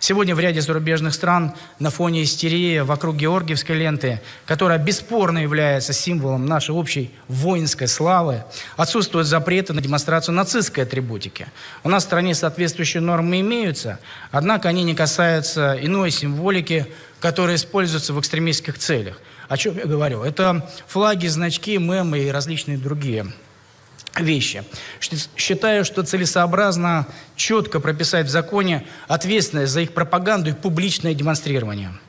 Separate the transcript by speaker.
Speaker 1: Сегодня в ряде зарубежных стран на фоне истерии вокруг Георгиевской ленты, которая бесспорно является символом нашей общей воинской славы, отсутствуют запреты на демонстрацию нацистской атрибутики. У нас в стране соответствующие нормы имеются, однако они не касаются иной символики, которая используется в экстремистских целях. О чем я говорю? Это флаги, значки, мемы и различные другие вещи. Считаю, что целесообразно четко прописать в законе ответственность за их пропаганду и публичное демонстрирование –